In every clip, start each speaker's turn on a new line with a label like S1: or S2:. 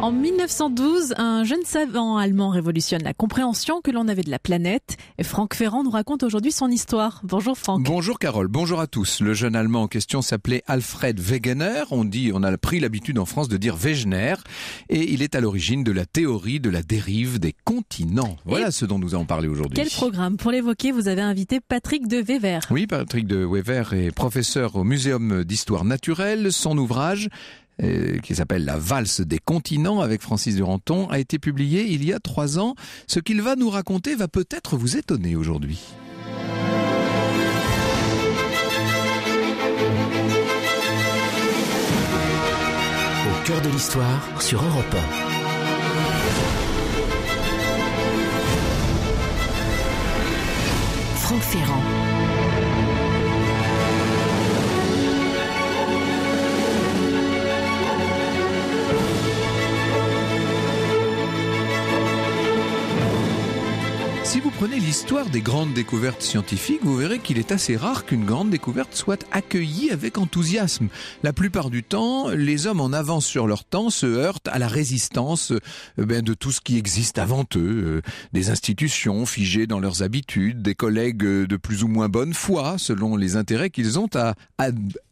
S1: En 1912, un jeune savant allemand révolutionne la compréhension que l'on avait de la planète. Et Franck Ferrand nous raconte aujourd'hui son histoire. Bonjour Franck. Bonjour
S2: Carole, bonjour à tous. Le jeune allemand en question s'appelait Alfred Wegener. On dit, on a pris l'habitude en France de dire Wegener. Et il est à l'origine de la théorie de la dérive des continents. Voilà ce dont nous allons parler aujourd'hui. Quel
S1: programme Pour l'évoquer, vous avez invité Patrick de Wever.
S2: Oui, Patrick de Wever est professeur au Muséum d'histoire naturelle. Son ouvrage, euh, qui s'appelle La valse des continents avec Francis Duranton, a été publié il y a trois ans. Ce qu'il va nous raconter va peut-être vous étonner aujourd'hui. Au cœur de l'histoire sur Europe
S1: Franck Ferrand.
S2: Si vous prenez l'histoire des grandes découvertes scientifiques, vous verrez qu'il est assez rare qu'une grande découverte soit accueillie avec enthousiasme. La plupart du temps, les hommes en avance sur leur temps se heurtent à la résistance euh, ben, de tout ce qui existe avant eux, euh, des institutions figées dans leurs habitudes, des collègues euh, de plus ou moins bonne foi selon les intérêts qu'ils ont à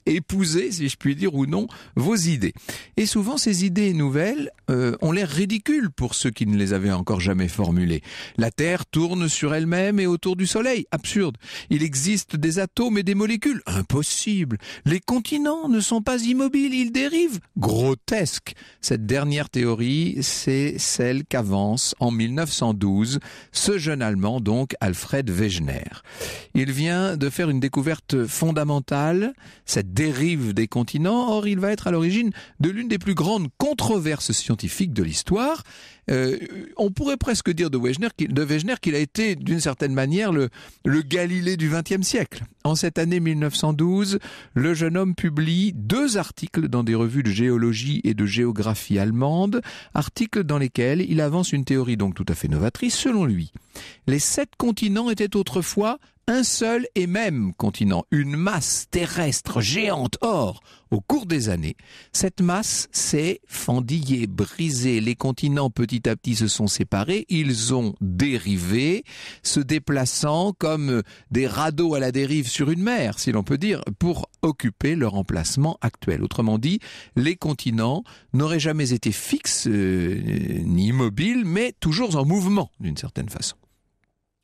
S2: épouser, si je puis dire ou non, vos idées. Et souvent, ces idées nouvelles euh, ont l'air ridicules pour ceux qui ne les avaient encore jamais formulées. La Terre tourne sur elle-même et autour du Soleil. Absurde. Il existe des atomes et des molécules. Impossible. Les continents ne sont pas immobiles, ils dérivent. Grotesque. Cette dernière théorie, c'est celle qu'avance en 1912 ce jeune Allemand, donc Alfred Wegener. Il vient de faire une découverte fondamentale, cette dérive des continents. Or, il va être à l'origine de l'une des plus grandes controverses scientifiques de l'histoire. Euh, on pourrait presque dire de Wegener qu'il, de a été, d'une certaine manière, le, le Galilée du XXe siècle. En cette année 1912, le jeune homme publie deux articles dans des revues de géologie et de géographie allemandes, articles dans lesquels il avance une théorie donc tout à fait novatrice selon lui. Les sept continents étaient autrefois un seul et même continent, une masse terrestre géante. Or, au cours des années, cette masse s'est fendillée, brisée, les continents petit à petit se sont séparés, ils ont dérivé, se déplaçant comme des radeaux à la dérive sur une mer, si l'on peut dire, pour occuper leur emplacement actuel. Autrement dit, les continents n'auraient jamais été fixes euh, ni immobiles, mais toujours en mouvement d'une certaine façon.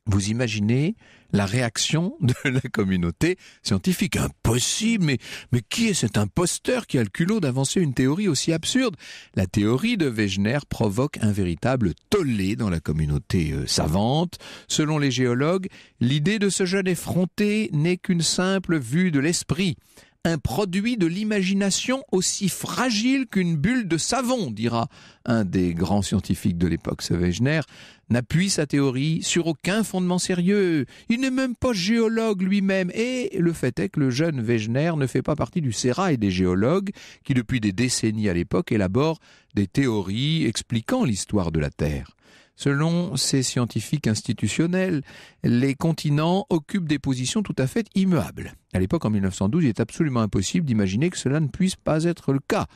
S2: Vous imaginez la réaction de la communauté scientifique. Impossible, mais, mais qui est cet imposteur qui a le culot d'avancer une théorie aussi absurde La théorie de Wegener provoque un véritable tollé dans la communauté euh, savante. Selon les géologues, l'idée de ce jeune effronté n'est qu'une simple vue de l'esprit un produit de l'imagination aussi fragile qu'une bulle de savon, dira un des grands scientifiques de l'époque, ce Wegener, n'appuie sa théorie sur aucun fondement sérieux. Il n'est même pas géologue lui-même. Et le fait est que le jeune Wegener ne fait pas partie du sérail des géologues qui, depuis des décennies à l'époque, élaborent des théories expliquant l'histoire de la Terre. Selon ces scientifiques institutionnels, les continents occupent des positions tout à fait immuables. À l'époque, en 1912, il est absolument impossible d'imaginer que cela ne puisse pas être le cas.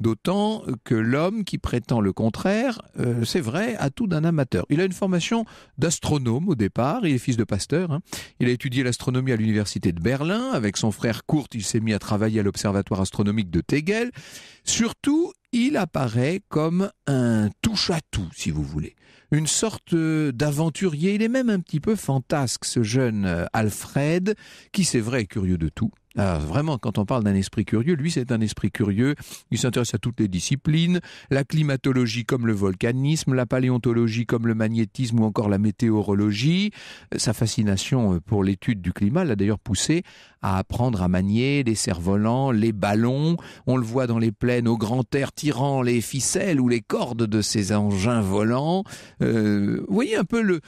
S2: D'autant que l'homme qui prétend le contraire, euh, c'est vrai, a tout d'un amateur. Il a une formation d'astronome au départ, il est fils de pasteur. Hein. Il a étudié l'astronomie à l'université de Berlin. Avec son frère Kurt, il s'est mis à travailler à l'observatoire astronomique de Tegel. Surtout, il apparaît comme un touche-à-tout, si vous voulez. Une sorte euh, d'aventurier. Il est même un petit peu fantasque, ce jeune euh, Alfred, qui, c'est vrai, est curieux de tout. Ah, vraiment, quand on parle d'un esprit curieux, lui c'est un esprit curieux, il s'intéresse à toutes les disciplines, la climatologie comme le volcanisme, la paléontologie comme le magnétisme ou encore la météorologie. Sa fascination euh, pour l'étude du climat l'a d'ailleurs poussé à apprendre à manier les cerfs-volants, les ballons. On le voit dans les plaines au grand air tirant les ficelles ou les cordes de ses engins volants. Euh, voyez un peu le,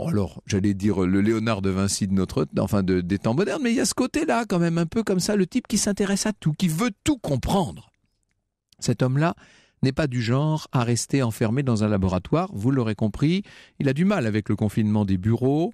S2: Oh, alors, j'allais dire le Léonard de Vinci de notre, enfin de, des temps modernes, mais il y a ce côté-là quand même, un peu comme ça, le type qui s'intéresse à tout, qui veut tout comprendre. Cet homme-là n'est pas du genre à rester enfermé dans un laboratoire, vous l'aurez compris, il a du mal avec le confinement des bureaux,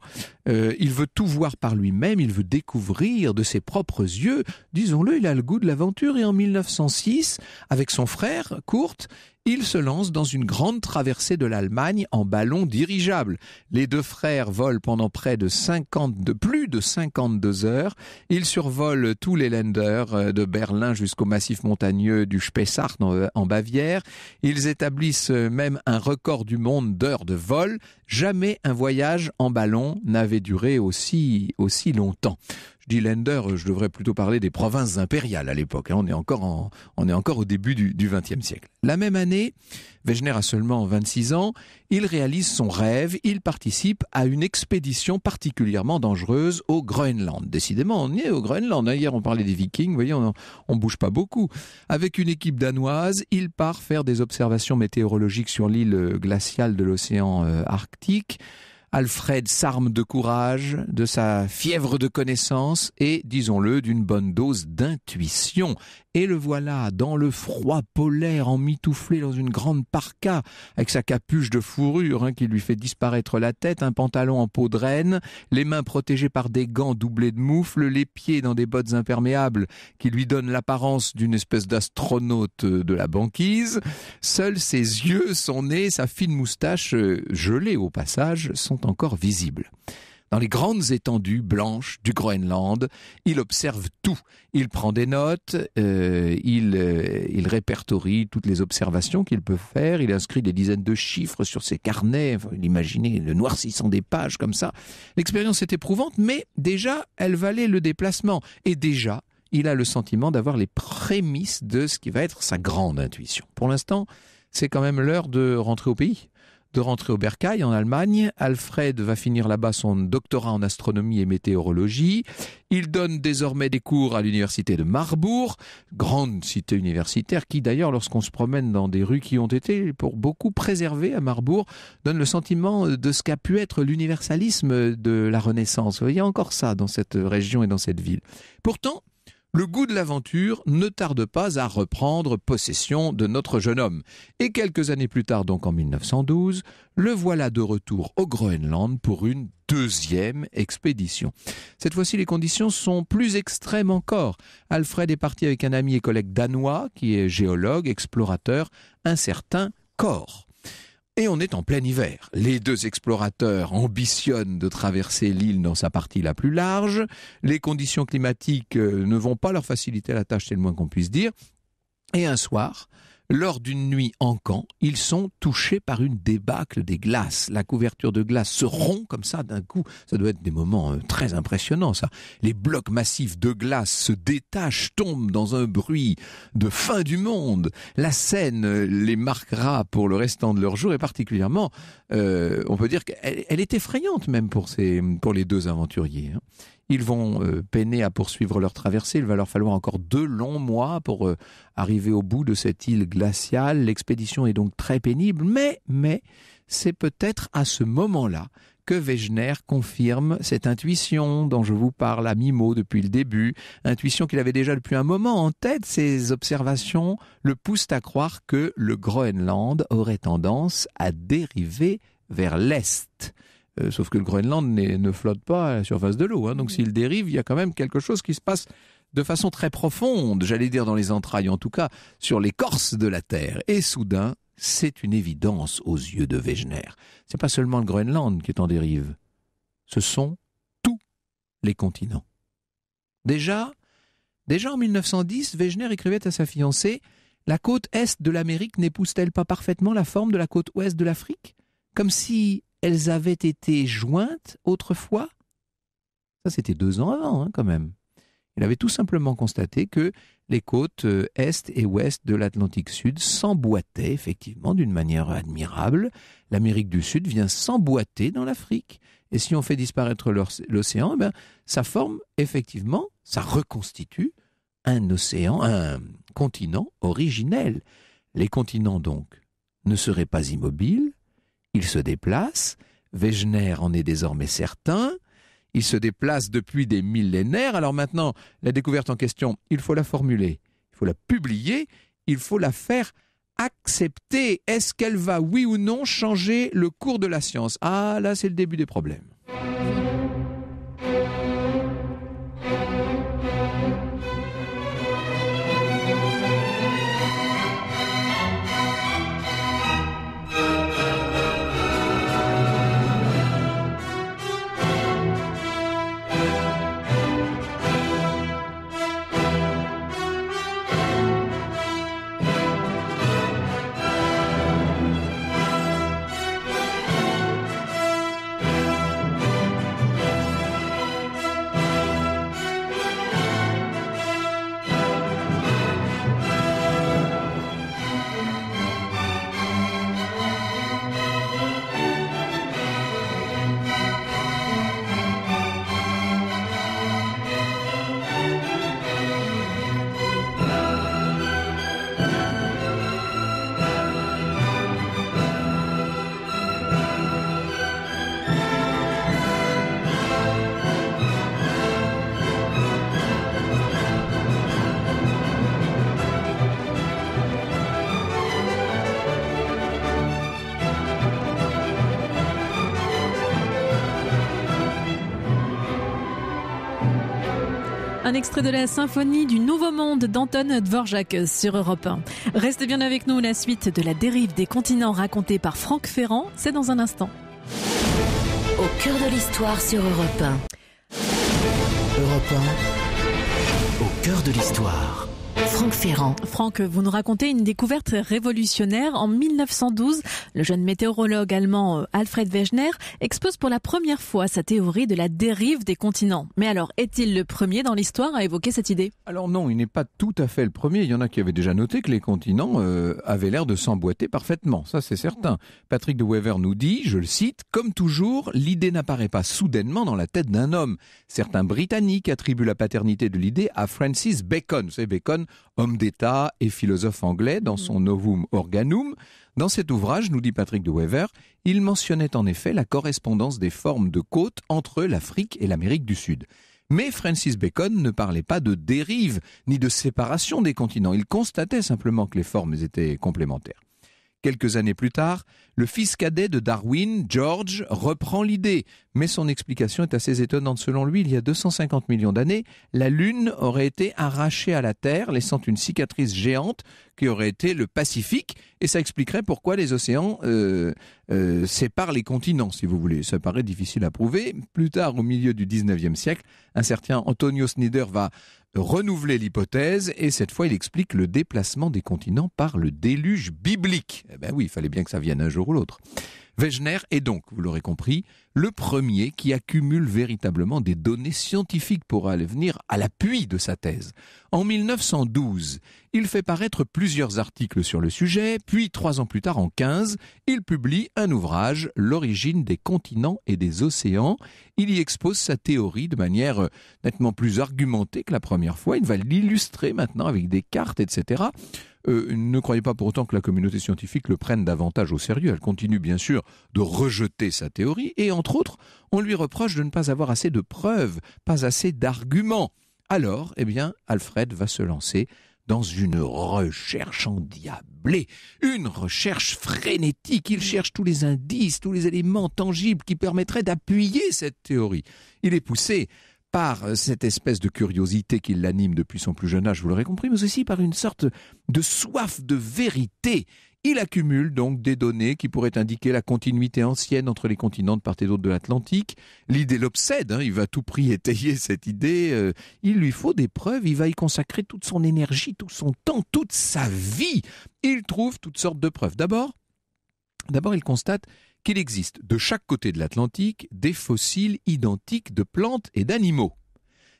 S2: euh, il veut tout voir par lui-même, il veut découvrir de ses propres yeux, disons-le, il a le goût de l'aventure et en 1906, avec son frère, Kurt, il se lance dans une grande traversée de l'Allemagne en ballon dirigeable. Les deux frères volent pendant près de 50, de plus de 52 heures. Ils survolent tous les Länder euh, de Berlin jusqu'au massif montagneux du Spessart en euh, Bavière. Ils établissent euh, même un record du monde d'heures de vol. Jamais un voyage en ballon n'avait duré aussi, aussi longtemps je euh, je devrais plutôt parler des provinces impériales à l'époque. Hein. on, est encore on est encore au début du XXe siècle. La même année, Wegener a seulement 26 ans, il réalise son rêve, il participe à une expédition particulièrement dangereuse au Groenland. Décidément, on est au Groenland. Hein. Hier, on parlait des vikings, vous voyez, on ne bouge pas beaucoup. Avec une équipe danoise, il part faire des observations météorologiques sur l'île euh, glaciale de l'océan euh, Arctique. Alfred s'arme de courage, de sa fièvre de connaissance et, disons-le, d'une bonne dose d'intuition. Et le voilà, dans le froid polaire, emmitouflé dans une grande parka, avec sa capuche de fourrure hein, qui lui fait disparaître la tête, un pantalon en peau de reine, les mains protégées par des gants doublés de moufles, les pieds dans des bottes imperméables qui lui donnent l'apparence d'une espèce d'astronaute euh, de la banquise. Seuls ses yeux, son nez, sa fine moustache, euh, gelée au passage, sont encore visibles dans les grandes étendues blanches du Groenland. Il observe tout. Il prend des notes, euh, euh, il, répertorie toutes les observations qu'il peut faire, il inscrit des dizaines de chiffres sur ses carnets, Vous imaginez le noircissant des pages comme ça. L'expérience est éprouvante, mais déjà, elle valait le déplacement. Et déjà, il a le sentiment d'avoir les prémices de ce qui va être sa grande intuition. Pour l'instant, c'est quand même l'heure de rentrer au pays de rentrer au Bercail en Allemagne. Alfred va finir là-bas son doctorat en astronomie et météorologie. Il donne désormais des cours à l'université de Marbourg, grande cité universitaire qui d'ailleurs lorsqu'on se promène dans des rues qui ont été pour beaucoup préservées à Marbourg, donne le sentiment de ce qu'a pu être l'universalisme de la Renaissance. Il y a encore ça dans cette région et dans cette ville. Pourtant, le goût de l'aventure ne tarde pas à reprendre possession de notre jeune homme. Et quelques années plus tard, donc en 1912, le voilà de retour au Groenland pour une deuxième expédition. Cette fois-ci, les conditions sont plus extrêmes encore. Alfred est parti avec un ami et collègue danois qui est géologue, explorateur, un certain Corps. Et on est en plein hiver. Les deux explorateurs ambitionnent de traverser l'île dans sa partie la plus large. Les conditions climatiques euh, ne vont pas leur faciliter la tâche, c'est le moins qu'on puisse dire. Et un soir, lors d'une nuit en camp, ils sont touchés par une débâcle des glaces. La couverture de glace se rompt comme ça d'un coup. Ça doit être des moments euh, très impressionnants, ça. Les blocs massifs de glace se détachent, tombent dans un bruit de fin du monde. La scène euh, les marquera pour le restant de leur jour et particulièrement, euh, on peut dire qu'elle est effrayante même pour, les deux aventuriers. Hein. Ils vont euh, peiner à poursuivre leur traversée. Il va leur falloir encore deux longs mois pour euh, arriver au bout de cette île glaciale. L'expédition est donc très pénible, mais, mais, c'est peut-être à ce moment-là que Wegener confirme cette intuition dont je vous parle à mi-mot depuis le début, intuition qu'il avait déjà depuis un moment en tête, ses observations le poussent à croire que le Groenland aurait tendance à dériver vers l'Est. Euh, sauf que le Groenland ne flotte pas à la surface de l'eau. Hein. Donc mm. s'il dérive, il y a quand même quelque chose qui se passe de façon très profonde, j'allais dire dans les entrailles en tout cas, sur l'écorce de la Terre. Et soudain, c'est une évidence aux yeux de Wegener. n'est pas seulement le Groenland qui est en dérive. Ce sont tous les continents. Déjà, déjà en 1910, Wegener écrivait à sa fiancée La côte est de l'Amérique n'épouse-t-elle pas parfaitement la forme de la côte ouest de l'Afrique Comme si elles avaient été jointes autrefois, ça c'était deux ans avant hein, quand même. Il avait tout simplement constaté que les côtes euh, est et ouest de l'Atlantique Sud s'emboîtaient effectivement d'une manière admirable. L'Amérique du Sud vient s'emboîter dans l'Afrique. Et si on fait disparaître l'océan, eh ben, ça forme effectivement, ça reconstitue un océan, un continent originel. Les continents donc ne seraient pas immobiles, il se déplace, Wegener en est désormais certain, il se déplace depuis des millénaires, alors maintenant, la découverte en question, il faut la formuler, il faut la publier, il faut la faire accepter. Est-ce qu'elle va, oui ou non, changer le cours de la science Ah, là, c'est le début des problèmes.
S1: Un extrait de la symphonie du Nouveau Monde d'Anton Dvorak sur Europe 1. Restez bien avec nous, la suite de la dérive des continents racontée par Franck Ferrand, c'est dans un instant. Au cœur de l'histoire sur Europe 1. Europe 1, au cœur de l'histoire. Franck Ferrand. Franck, vous nous racontez une découverte révolutionnaire. En 1912, le jeune météorologue allemand euh, Alfred Wegener expose pour la première fois sa théorie de la dérive des continents. Mais alors, est-il le premier dans l'histoire à évoquer cette idée Alors non, il n'est pas tout
S2: à fait le premier. Il y en a qui avaient déjà noté que les continents euh, avaient l'air de s'emboîter parfaitement. Ça, c'est certain. Patrick de Wever nous dit, je le cite, Comme toujours, l'idée n'apparaît pas soudainement dans la tête d'un homme. Certains Britanniques attribuent la paternité de l'idée à Francis Bacon. Bacon homme d'État et philosophe anglais, dans mm. son Novum Organum. Dans cet ouvrage, nous dit Patrick de Wever, il mentionnait en effet la correspondance des formes de côtes entre l'Afrique et l'Amérique du Sud. Mais Francis Bacon ne parlait pas de dérive ni de séparation des continents, il constatait simplement que les formes étaient complémentaires. Quelques années plus tard, le fils cadet de Darwin, George, reprend l'idée, mais son explication est assez étonnante. Selon lui, il y a 250 millions d'années, la Lune aurait été arrachée à la Terre, laissant une cicatrice géante qui aurait été le Pacifique, et ça expliquerait pourquoi les océans euh, euh, séparent les continents, si vous voulez. Ça paraît difficile à prouver. Plus tard, au milieu du 19e siècle, un certain Antonio Snyder va renouveler l'hypothèse et cette fois il explique le déplacement des continents par le déluge biblique. Eh ben oui, il fallait bien que ça vienne un jour ou l'autre. Wegener est donc, vous l'aurez compris, le premier qui accumule véritablement des données scientifiques pour aller venir à l'appui de sa thèse. En 1912, il fait paraître plusieurs articles sur le sujet, puis trois ans plus tard, en 15, il publie un ouvrage, L'origine des continents et des océans. Il y expose sa théorie de manière euh, nettement plus argumentée que la première fois. Il va l'illustrer maintenant avec des cartes, etc. Euh, ne croyez pas pour autant que la communauté scientifique le prenne davantage au sérieux. Elle continue bien sûr de rejeter sa théorie et en entre autres, on lui reproche de ne pas avoir assez de preuves, pas assez d'arguments. Alors, eh bien, Alfred va se lancer dans une recherche endiablée, une recherche frénétique. Il cherche tous les indices, tous les éléments tangibles qui permettraient d'appuyer cette théorie. Il est poussé par euh, cette espèce de curiosité qui l'anime depuis son plus jeune âge, vous l'aurez compris, mais aussi par une sorte de soif de vérité. Il accumule donc des données qui pourraient indiquer la continuité ancienne entre les continents de part et d'autre de l'Atlantique. L'idée l'obsède, hein, il va à tout prix étayer cette idée. Euh, il lui faut des preuves, il va y consacrer toute son énergie, tout son temps, toute sa vie. Il trouve toutes sortes de preuves. D'abord, d'abord il constate qu'il existe de chaque côté de l'Atlantique des fossiles identiques de plantes et d'animaux.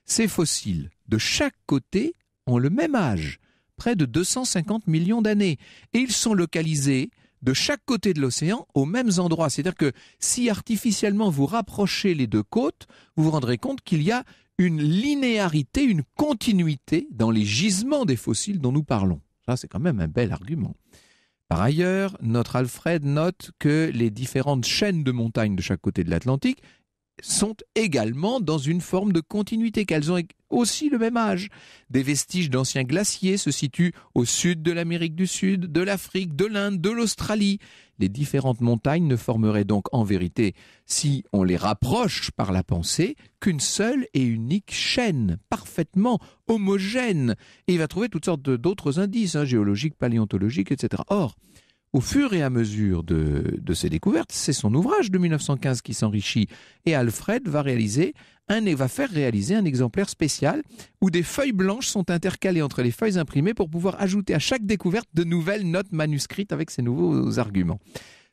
S2: Ces fossiles de chaque côté ont le même âge près de 250 millions d'années. Et ils sont localisés de chaque côté de l'océan aux mêmes endroits. C'est-à-dire que si artificiellement vous rapprochez les deux côtes, vous vous rendrez compte qu'il y a une linéarité, une continuité dans les gisements des fossiles dont nous parlons. Ça, c'est quand même un bel argument. Par ailleurs, notre Alfred note que les différentes chaînes de montagnes de chaque côté de l'Atlantique sont également dans une forme de continuité, qu'elles ont aussi le même âge. Des vestiges d'anciens glaciers se situent au sud de l'Amérique du Sud, de l'Afrique, de l'Inde, de l'Australie. Les différentes montagnes ne formeraient donc en vérité, si on les rapproche par la pensée, qu'une seule et unique chaîne, parfaitement homogène. Et il va trouver toutes sortes d'autres indices, hein, géologiques, paléontologiques, etc. Or, au fur et à mesure de, ses découvertes, c'est son ouvrage de 1915 qui s'enrichit et Alfred va réaliser un va faire réaliser un exemplaire spécial où des feuilles blanches sont intercalées entre les feuilles imprimées pour pouvoir ajouter à chaque découverte de nouvelles notes manuscrites avec ses nouveaux arguments.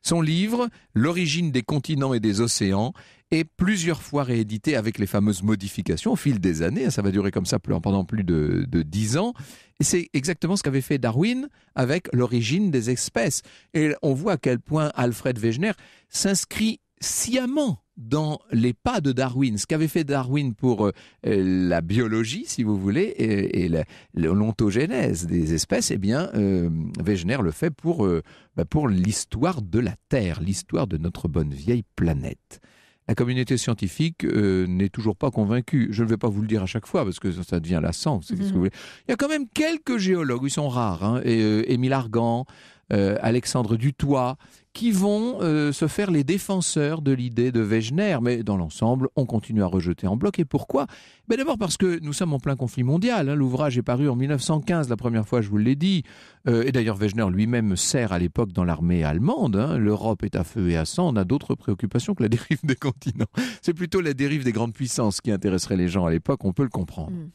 S2: Son livre, L'origine des continents et des océans, et plusieurs fois réédité avec les fameuses modifications au fil des années. Hein, ça va durer comme ça pendant plus de, dix ans. Et c'est exactement ce qu'avait fait Darwin avec l'origine des espèces. Et on voit à quel point Alfred Wegener s'inscrit sciemment dans les pas de Darwin, ce qu'avait fait Darwin pour euh, la biologie, si vous voulez, et, l'ontogénèse des espèces, eh bien, euh, Wegener le fait pour, euh, bah, pour l'histoire de la Terre, l'histoire de notre bonne vieille planète la communauté scientifique euh, n'est toujours pas convaincue. Je ne vais pas vous le dire à chaque fois parce que ça devient lassant. Mhm. vous Il y a quand même quelques géologues, ils sont rares, hein, euh, Émile Argan, euh, Alexandre Dutoit, qui vont euh, se faire les défenseurs de l'idée de Wegener. Mais dans l'ensemble, on continue à rejeter en bloc. Et pourquoi ben D'abord parce que nous sommes en plein conflit mondial. Hein. L'ouvrage est paru en 1915, la première fois, je vous l'ai dit. Euh, et d'ailleurs, Wegener lui-même sert à l'époque dans l'armée allemande. Hein. L'Europe est à feu et à sang. On a d'autres préoccupations que la dérive des continents. C'est plutôt la dérive des grandes puissances qui intéresserait les gens à l'époque, on peut le comprendre. Mm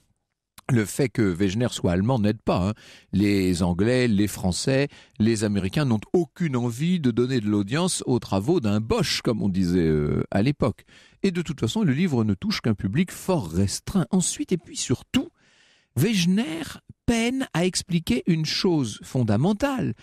S2: le fait que Wegener soit allemand n'aide pas. Hein. Les Anglais, les Français, les Américains n'ont aucune envie de donner de l'audience aux travaux d'un Bosch, comme on disait euh, à l'époque. Et de toute façon, le livre ne touche qu'un public fort restreint. Ensuite, et puis surtout, Wegener peine à expliquer une chose fondamentale.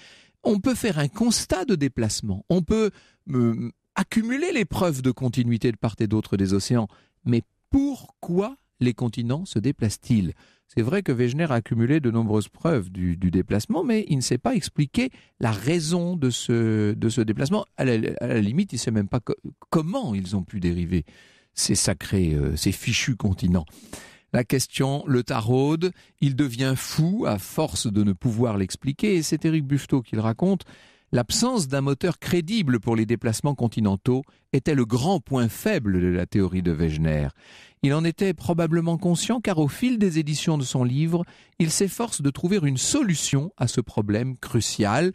S2: On peut faire un constat de déplacement, on peut euh, accumuler les preuves de continuité de part et d'autre des océans, mais pourquoi les continents se déplacent-ils C'est vrai que Wegener a accumulé de nombreuses preuves du, déplacement, mais il ne sait pas expliquer la raison de ce, déplacement. À la, limite, il ne sait même pas comment ils ont pu dériver ces sacrés, euh, ces fichus continents. La question le taraude, il devient fou à force de ne pouvoir l'expliquer, et c'est Éric Buffetot qui le raconte. L'absence d'un moteur crédible pour les déplacements continentaux était le grand point faible de la théorie de Wegener. Il en était probablement conscient car au fil des éditions de son livre, il s'efforce de trouver une solution à ce problème crucial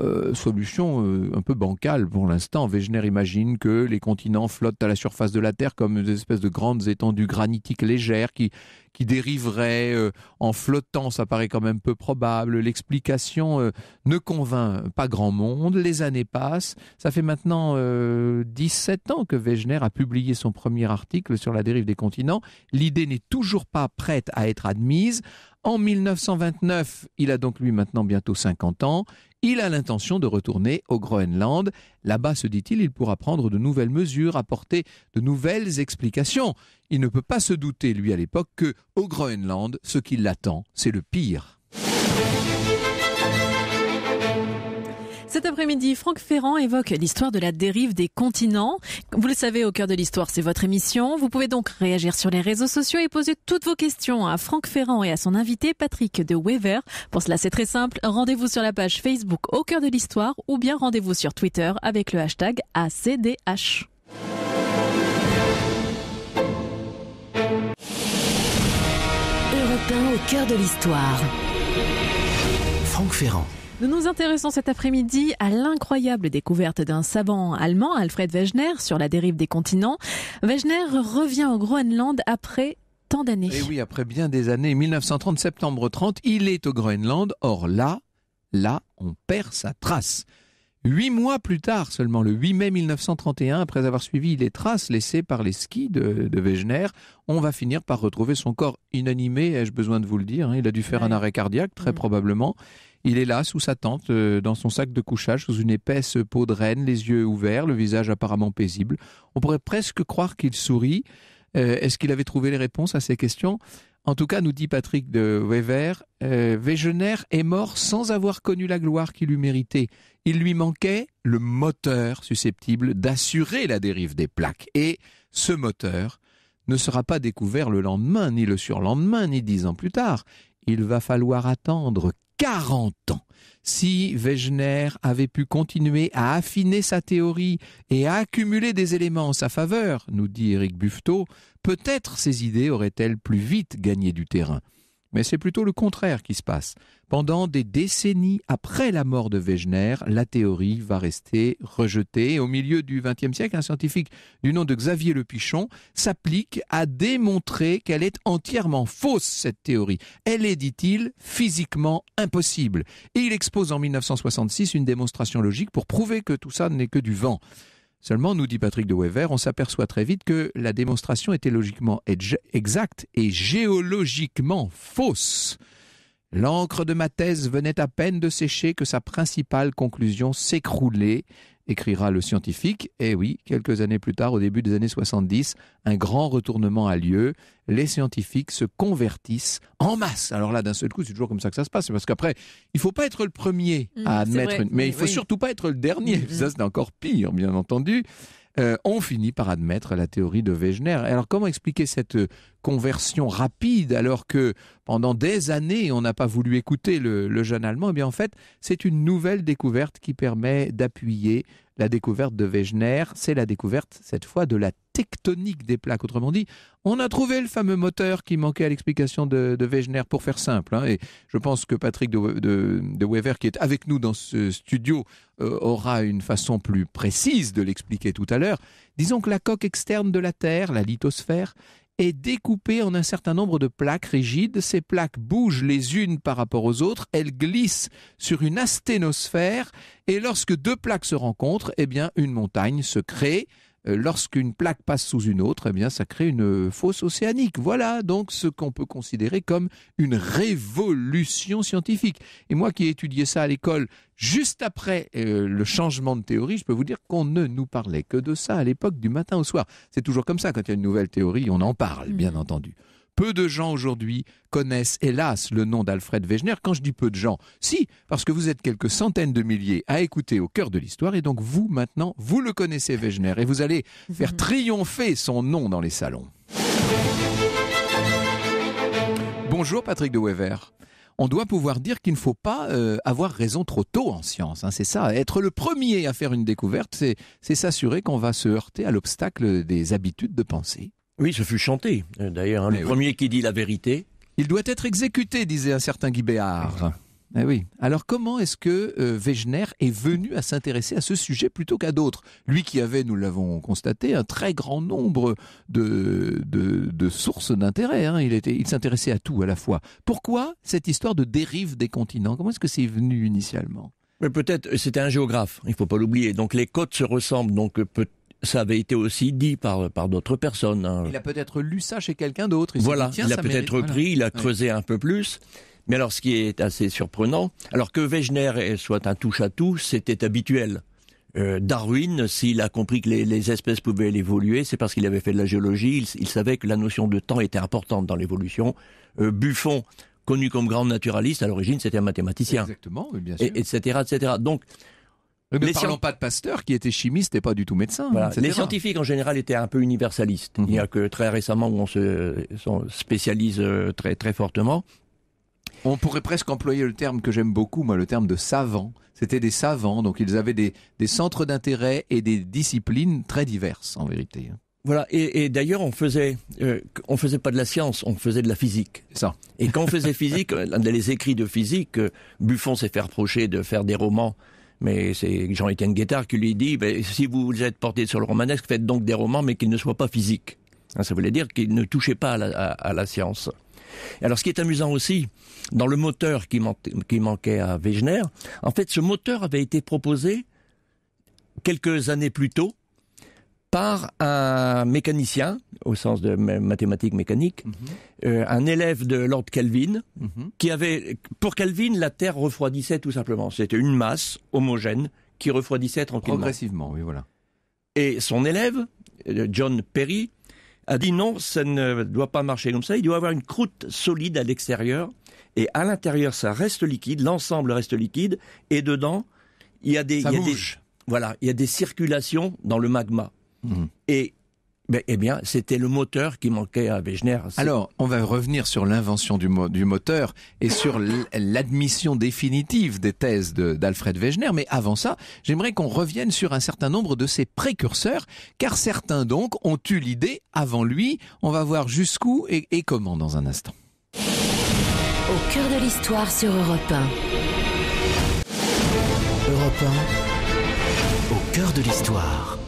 S2: euh, solution euh, un peu bancale pour l'instant. Wegener imagine que les continents flottent à la surface de la Terre comme des espèces de grandes étendues granitiques légères qui, qui dériveraient euh, en flottant, ça paraît quand même peu probable. L'explication ne convainc pas grand monde, les années passent. Ça fait maintenant 17 ans que Wegener a publié son premier article sur la dérive des continents. L'idée n'est toujours pas prête à être admise. En 1929, il a donc lui maintenant bientôt 50 ans, il a l'intention de retourner au Groenland. Là-bas, se dit-il, il pourra prendre de nouvelles mesures, apporter de nouvelles explications. Il ne peut pas se douter, lui, à l'époque, que, au Groenland, ce qui l'attend, c'est le pire.
S1: Cet après-midi, Franck Ferrand évoque l'histoire de la dérive des continents. Vous le savez, au cœur de l'histoire, c'est votre émission. Vous pouvez donc réagir sur les réseaux sociaux et poser toutes vos questions à Franck Ferrand et à son invité Patrick de Wever. Pour cela, c'est très simple. Rendez-vous sur la page Facebook au cœur de l'histoire ou bien rendez-vous sur Twitter avec le hashtag ACDH. Europe 1 au cœur de l'histoire. Franck Ferrand. Nous nous intéressons cet après-midi à l'incroyable découverte d'un savant allemand, Alfred Wegener, sur la dérive des continents. Wegener revient au Groenland après tant d'années. Et
S2: eh oui, après bien des années, 1930, septembre 30, il est au Groenland. Or là, là, on perd sa trace. Huit mois plus tard, seulement le 8 mai 1931, après avoir suivi les traces laissées par les skis de, Wegener, on va finir par retrouver son corps inanimé, ai-je besoin de vous le dire. Hein. il a dû faire un arrêt cardiaque, très mm. probablement. Il est là, sous sa tente, euh, dans son sac de couchage, sous une épaisse peau de renne, les yeux ouverts, le visage apparemment paisible. On pourrait presque croire qu'il sourit. Euh, est-ce qu'il avait trouvé les réponses à ces questions En tout cas, nous dit Patrick de Wever, euh, est mort sans avoir connu la gloire qu'il eût méritée. Il lui manquait le moteur susceptible d'assurer la dérive des plaques. Et ce moteur ne sera pas découvert le lendemain, ni le surlendemain, ni dix ans plus tard. Il va falloir attendre 40 ans. Si Wegener avait pu continuer à affiner sa théorie et à accumuler des éléments en sa faveur, nous dit Éric Buffeteau, peut-être ses idées auraient-elles plus vite gagné du terrain. Mais c'est plutôt le contraire qui se passe. Pendant des décennies après la mort de Wegener, la théorie va rester rejetée. au milieu du XXe siècle, un scientifique du nom de Xavier Le Pichon s'applique à démontrer qu'elle est entièrement fausse, cette théorie. Elle est, dit-il, physiquement impossible. Et il expose en 1966 une démonstration logique pour prouver que tout ça n'est que du vent. Seulement, nous dit Patrick de Wever, on s'aperçoit très vite que la démonstration était logiquement exacte et géologiquement fausse. L'encre de ma thèse venait à peine de sécher que sa principale conclusion s'écroulait écrira le scientifique. Et oui, quelques années plus tard, au début des années 70, un grand retournement a lieu. Les scientifiques se convertissent en masse. Alors là, d'un seul coup, c'est toujours comme ça que ça se passe. Parce qu'après, il ne faut pas être le premier mmh, à admettre, mais il il faut surtout pas être le dernier. Mmh. Ça, c'est encore pire, bien entendu. Euh, on finit par admettre la théorie de Wegener. Alors comment expliquer cette euh, conversion rapide alors que pendant des années on n'a pas voulu écouter le, le jeune Allemand Eh bien en fait c'est une nouvelle découverte qui permet d'appuyer la découverte de Wegener, c'est la découverte cette fois de la tectonique des plaques. Autrement dit, on a trouvé le fameux moteur qui manquait à l'explication de, Wegener, pour faire simple. Hein. Et je pense que Patrick de, Wever, qui est avec nous dans ce studio, euh, aura une façon plus précise de l'expliquer tout à l'heure. Disons que la coque externe de la Terre, la lithosphère, est découpée en un certain nombre de plaques rigides. Ces plaques bougent les unes par rapport aux autres, elles glissent sur une asténosphère et lorsque deux plaques se rencontrent, eh bien une montagne se crée. Euh, lorsqu'une plaque passe sous une autre, eh bien, ça crée une euh, fosse océanique. Voilà donc ce qu'on peut considérer comme une révolution scientifique. Et moi qui ai étudié ça à l'école, juste après euh, le changement de théorie, je peux vous dire qu'on ne nous parlait que de ça à l'époque du matin au soir. C'est toujours comme ça, quand il y a une nouvelle théorie, on en parle, mm. bien entendu. Peu de gens aujourd'hui connaissent, hélas, le nom d'Alfred Wegener. Quand je dis peu de gens, si, parce que vous êtes quelques centaines de milliers à écouter au cœur de l'histoire, et donc vous, maintenant, vous le connaissez, Wegener, et vous allez faire mhm. triompher son nom dans les salons. Bonjour Patrick de Wever. On doit pouvoir dire qu'il ne faut pas euh, avoir raison trop tôt en science. Hein, c'est ça. Être le premier à faire une découverte, c'est s'assurer qu'on va se heurter à l'obstacle des habitudes de pensée. Oui, ce fut chanté. Euh, d'ailleurs, hein, le premier qui dit la vérité. Il doit être exécuté, disait un certain Guy Béard. Eh oui. Alors comment est-ce que euh, Wegener est venu à s'intéresser à ce sujet plutôt qu'à d'autres Lui qui avait, nous l'avons constaté, un très grand nombre de, sources d'intérêt. Hein. Il, s'intéressait à tout à la fois. Pourquoi cette histoire de dérive des continents Comment est-ce que c'est venu initialement
S3: peut-être, c'était un géographe, il ne faut pas l'oublier. Donc les côtes se ressemblent, donc peut ça avait été aussi dit par, par d'autres personnes. Hein. Il
S2: a peut-être lu ça chez quelqu'un d'autre. Voilà, il a peut-être pris, il a creusé
S3: un peu plus. Mais alors, ce qui est assez surprenant, alors que Wegener soit un touche-à-tout, c'était habituel. Euh, Darwin, s'il a compris que les, espèces pouvaient évoluer, c'est parce qu'il avait fait de la géologie, il, savait que la notion de temps était importante dans l'évolution. Euh, Buffon, connu comme grand naturaliste, à l'origine c'était un mathématicien.
S2: Exactement, bien sûr. Et,
S3: etc., etc. Donc,
S2: ne parlons pas de Pasteur qui était chimiste et pas du tout médecin. Les scientifiques
S3: en général étaient un peu universalistes. Mhm. Il n'y a que très récemment
S2: où on se spécialise euh, très très fortement. On pourrait presque employer le terme que j'aime beaucoup, moi, le terme de savant. C'était des savants, donc ils avaient des, centres d'intérêt et des disciplines très diverses, en vérité.
S3: Voilà, et, d'ailleurs, on faisait, euh, on faisait pas de la science, on faisait de la physique. Ça. Et quand on faisait physique, euh, dans les écrits de physique, Buffon s'est fait reprocher de faire des romans mais c'est Jean-Étienne Guettard qui lui dit, ben, si vous êtes porté sur le romanesque, faites donc des romans, mais qu'ils ne soient pas physiques. Hein, ça voulait dire qu'ils ne touchaient pas à la, science. Alors, ce qui est amusant aussi, dans le moteur qui, qui manquait à Wegener, en fait, ce moteur avait été proposé quelques années plus tôt par un mécanicien, au sens de mathématiques mécaniques, mhm. euh, un élève de Lord Kelvin, mhm. qui avait, pour Kelvin, la Terre refroidissait tout simplement. C'était une masse homogène qui refroidissait tranquillement. Progressivement, oui, voilà. Et son élève, euh, John Perry, a dit non, ça ne doit pas marcher comme ça, il doit avoir une croûte solide à l'extérieur, et à l'intérieur, ça reste liquide, l'ensemble reste liquide, et dedans, il y a voilà, il y a des circulations dans le magma. Mm-hmm. Et ben, eh bien, c'était le moteur qui manquait à
S2: Wegener. Alors, on va revenir sur l'invention du, moteur et sur l'admission définitive des thèses d'Alfred Wegener. Mais avant ça, j'aimerais qu'on revienne sur un certain nombre de ses précurseurs, car certains donc ont eu l'idée avant lui. On va voir jusqu'où et, et, comment dans un instant.
S1: Au cœur de l'histoire sur Europe 1. Europe 1, au cœur de l'histoire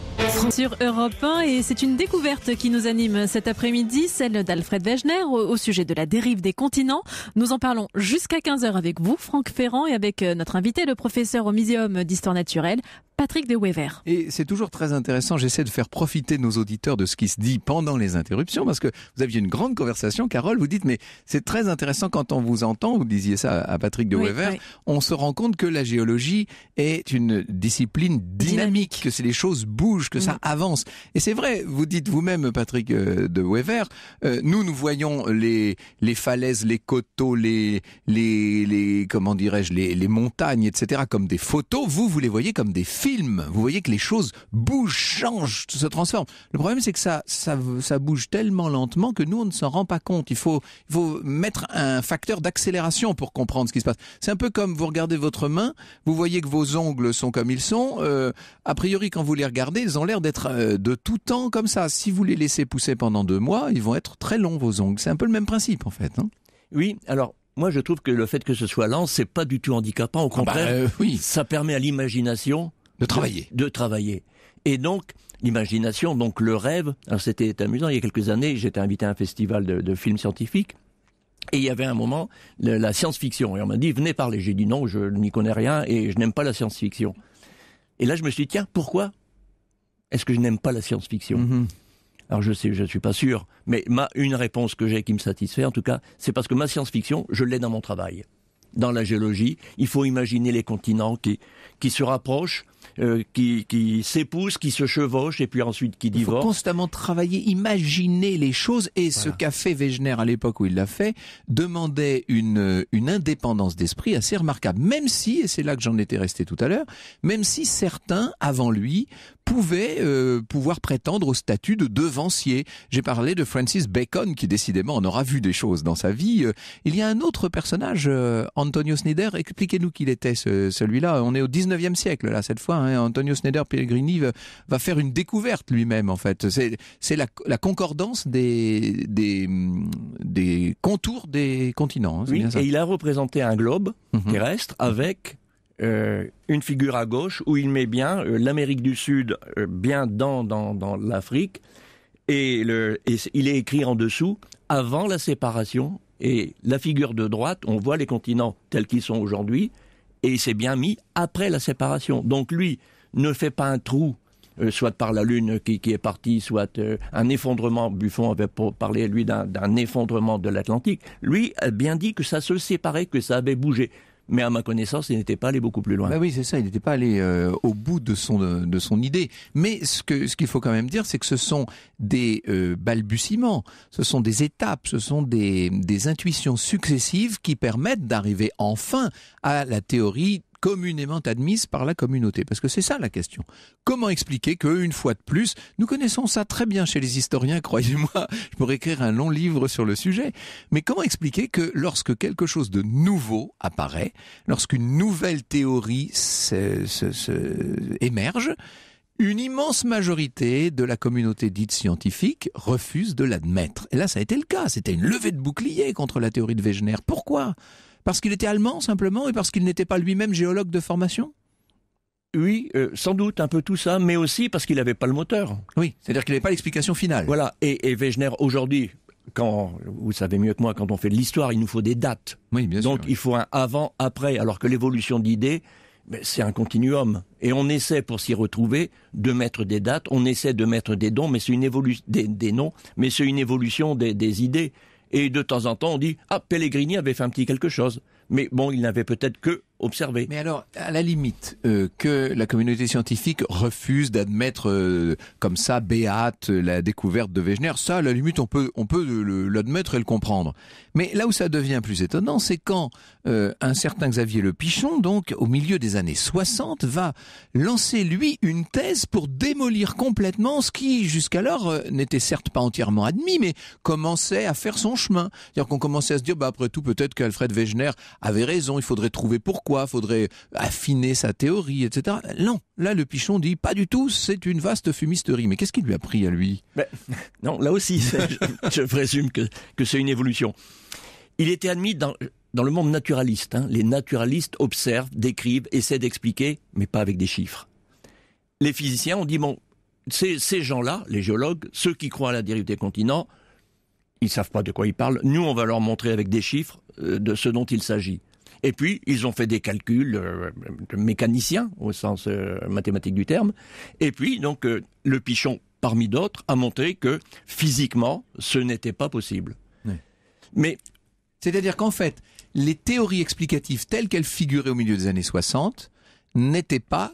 S1: sur Europe 1 et c'est une découverte qui nous anime cet après-midi, celle d'Alfred Wegener au sujet de la dérive des continents. Nous en parlons jusqu'à 15h avec vous, Franck Ferrand, et avec euh, notre invité, le professeur au Muséum d'Histoire Naturelle, Patrick de Wever.
S2: Et c'est toujours très intéressant, j'essaie de faire profiter nos auditeurs de ce qui se dit pendant les interruptions, parce que vous aviez une grande conversation, Carole, vous dites, mais c'est très intéressant quand on vous entend, vous disiez ça à Patrick de Wever, on se rend compte que la géologie est une discipline dynamique, que c'est les choses bougent, que ça mm. avance. Et c'est vrai, vous dites vous-même, Patrick euh, de Wever, euh, nous, nous voyons les, les falaises, les coteaux, les, les, les comment dirais-je, les, les montagnes, etc., comme des photos. Vous, vous les voyez comme des films. Vous voyez que les choses bougent, changent, se transforment. Le problème, c'est que ça, ça, ça bouge tellement lentement que nous, on ne s'en rend pas compte. Il faut, il faut mettre un facteur d'accélération pour comprendre ce qui se passe. C'est un peu comme vous regardez votre main, vous voyez que vos ongles sont comme ils sont. Euh, a priori, quand vous les regardez, ils ont l'air d'être euh, de tout temps comme ça. Si vous les laissez pousser pendant deux mois, ils vont être très longs vos ongles. C'est un peu le même principe en fait. Hein. oui, alors moi je trouve que le fait que ce soit
S3: lent, c'est pas du tout handicapant. Au ah bah, contraire, euh, oui. ça permet à l'imagination de travailler. De, travailler. Et donc l'imagination, donc le rêve. c'était amusant. Il y a quelques années, j'étais invité à un festival de, films scientifiques. Et il y avait un moment, la science-fiction. Et on m'a dit, venez parler. J'ai dit non, je n'y connais rien et je n'aime pas la science-fiction. Et là, je me suis dit, tiens, pourquoi est-ce que je n'aime pas la science-fiction mhm. Alors je sais, je ne suis pas sûr, mais ma une réponse que j'ai qui me satisfait, en tout cas, c'est parce que ma science-fiction, je l'ai dans mon travail, dans la géologie. Il faut imaginer les continents qui qui se rapprochent euh, qui, qui
S2: s'épousent, qui se chevauchent et puis ensuite qui divorcent. Il faut constamment travailler, imaginer les choses et ce qu'a fait Wegener à l'époque où il l'a fait demandait une, une indépendance d'esprit assez remarquable. Même si, et c'est là que j'en étais resté tout à l'heure, même si certains avant lui pouvaient euh, pouvoir prétendre au statut de devancier. J'ai parlé de Francis Bacon qui décidément en aura vu des choses dans sa vie. Euh, il y a un autre personnage, Antonio Snyder, expliquez-nous qui il était celui-là. On est au 19e siècle là cette fois Hein, Antonio snyder Pellegrini va, faire une découverte lui-même en fait. C'est la, concordance des, contours des continents. Hein, et il a représenté un globe
S3: mhm. terrestre avec euh, une figure à gauche où il met bien euh, l'Amérique du Sud euh, bien dans, l'Afrique et il est écrit en dessous avant la séparation et la figure de droite, on voit les continents tels qu'ils sont aujourd'hui et il s'est bien mis après la séparation. Donc lui ne fait pas un trou, euh, soit par la Lune qui, est partie, soit euh, un effondrement. Buffon avait parlé, lui, d'un effondrement de l'Atlantique. Lui a bien dit que ça se séparait, que ça avait bougé
S2: mais à ma connaissance, il n'était pas allé beaucoup plus loin. Bah oui, c'est ça, il n'était pas allé euh, au bout de son, euh, de, son idée. Mais ce qu'il ce qu'il faut quand même dire, c'est que ce sont des euh, balbutiements, ce sont des étapes, ce sont des, des intuitions successives qui permettent d'arriver enfin à la théorie communément admise par la communauté Parce que c'est ça la question. Comment expliquer que, une fois de plus, nous connaissons ça très bien chez les historiens, croyez-moi, je pourrais écrire un long livre sur le sujet, mais comment expliquer que lorsque quelque chose de nouveau apparaît, lorsqu'une nouvelle théorie se, émerge, une immense majorité de la communauté dite scientifique refuse de l'admettre. Et là, ça a été le cas. C'était une levée de bouclier contre la théorie de Wegener. Pourquoi parce qu'il était allemand simplement et parce qu'il n'était pas lui-même géologue de formation oui, euh, sans doute un peu tout ça,
S3: mais aussi parce qu'il n'avait pas le moteur. Oui, c'est-à-dire qu'il n'avait pas l'explication finale. Voilà, et, Wegener aujourd'hui, quand vous savez mieux que moi, quand on fait de l'histoire, il nous faut des dates. Oui, bien Donc sûr, Donc il faut un avant, après, alors que l'évolution d'idées, ben, c'est un continuum. Et on essaie, pour s'y retrouver, de mettre des dates, on essaie de mettre des dons, mais c'est une évolution des, noms, mais c'est une évolution des idées. Et de temps en temps, on dit, ah, Pellegrini avait fait un petit quelque chose. Mais bon, il n'avait
S2: peut-être que mais alors, à la limite, euh, que la communauté scientifique refuse d'admettre euh, comme ça, béate, euh, la découverte de Wegener, ça, à la limite, on peut, on peut l'admettre et le comprendre. Mais là où ça devient plus étonnant, c'est quand un certain Xavier Le Pichon, donc, au milieu des années 60, va lancer, lui, une thèse pour démolir complètement ce qui, jusqu'alors, n'était certes pas entièrement admis, mais commençait à faire son chemin. C'est-à-dire qu'on commençait à se dire, bah, après tout, peut-être qu'Alfred Wegener avait raison, il faudrait trouver pourquoi Quoi faudrait affiner sa théorie, etc. Non, là le Pichon dit pas du tout, c'est une vaste fumisterie. Mais qu'est-ce qui lui a pris à lui ben, Non, là aussi, je,
S3: présume que, c'est une évolution. Il était admis dans, le monde naturaliste. Hein. les naturalistes observent, décrivent, essaient d'expliquer, mais pas avec des chiffres. Les physiciens ont dit, bon, ces, gens-là, les géologues, ceux qui croient à la dérive des continents, ils savent pas de quoi ils parlent. Nous, on va leur montrer avec des chiffres euh, de ce dont il s'agit. Et puis, ils ont fait des calculs euh, mécaniciens, au sens euh, mathématique du terme. Et puis, donc, euh, le Pichon, parmi d'autres, a montré que physiquement, ce n'était
S2: pas possible. Mais. C'est-à-dire qu'en fait, les théories explicatives telles qu'elles figuraient au milieu des années 60 n'étaient pas